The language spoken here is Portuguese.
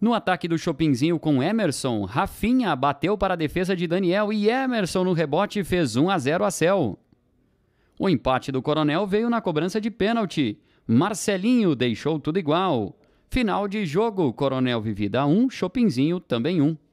No ataque do Chopinzinho com Emerson, Rafinha bateu para a defesa de Daniel e Emerson no rebote fez 1 a 0 a Cel. O empate do Coronel veio na cobrança de pênalti. Marcelinho deixou tudo igual. Final de jogo, Coronel Vivida 1, Chopinzinho também 1.